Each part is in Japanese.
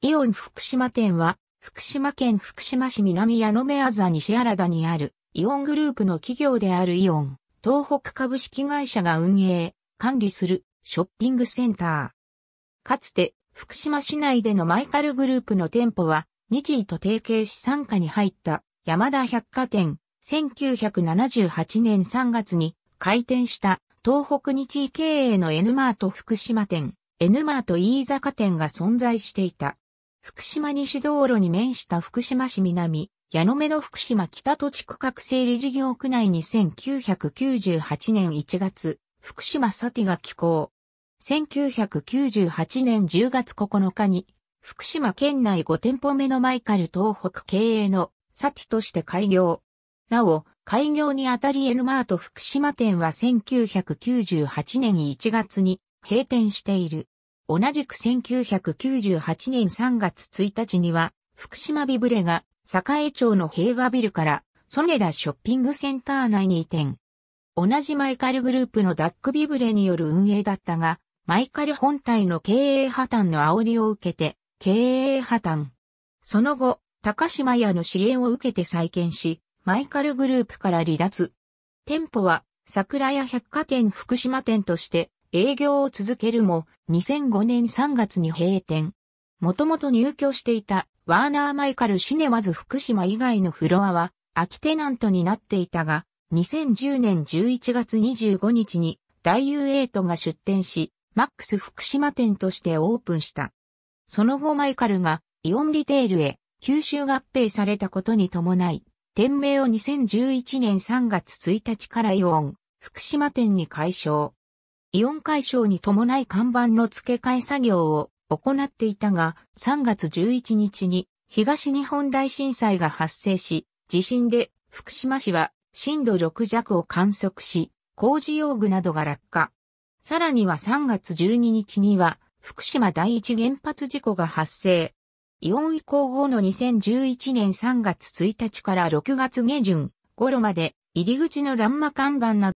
イオン福島店は、福島県福島市南矢野目あざ西原田にある、イオングループの企業であるイオン、東北株式会社が運営、管理する、ショッピングセンター。かつて、福島市内でのマイカルグループの店舗は、日時と提携し参加に入った、山田百貨店、1978年3月に開店した東北日経営の N マート福島店、N マート飯坂店が存在していた。福島西道路に面した福島市南、矢野目の福島北土地区画整理事業区内に1998年1月、福島サティが寄港。1998年10月9日に、福島県内5店舗目のマイカル東北経営のサティとして開業。なお、開業にあたりエルマート福島店は1998年1月に閉店している。同じく1998年3月1日には、福島ビブレが、栄町の平和ビルから、ソネダショッピングセンター内に移転。同じマイカルグループのダックビブレによる運営だったが、マイカル本体の経営破綻の煽りを受けて、経営破綻。その後、高島屋の支援を受けて再建し、マイカルグループから離脱。店舗は、桜屋百貨店福島店として、営業を続けるも、2005年3月に閉店。もともと入居していたワーナー・マイカル・シネマズ福島以外のフロアは空きテナントになっていたが、2010年11月25日に大ユエイトが出店し、マックス福島店としてオープンした。その後マイカルがイオンリテールへ吸収合併されたことに伴い、店名を2011年3月1日からイオン、福島店に解消。イオン解消に伴い看板の付け替え作業を行っていたが、3月11日に東日本大震災が発生し、地震で福島市は震度6弱を観測し、工事用具などが落下。さらには3月12日には福島第一原発事故が発生。イオン移行後の2011年3月1日から6月下旬頃まで入り口の欄間看板な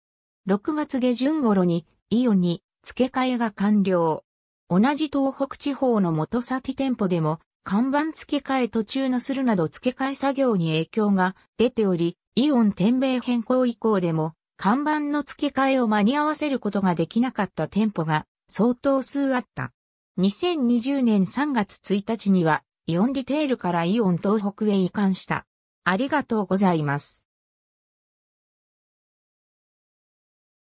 ど、6月下旬頃にイオンに付け替えが完了。同じ東北地方の元先店舗でも、看板付け替え途中のするなど付け替え作業に影響が出ており、イオン店名変更以降でも、看板の付け替えを間に合わせることができなかった店舗が相当数あった。2020年3月1日には、イオンリテールからイオン東北へ移管した。ありがとうございます。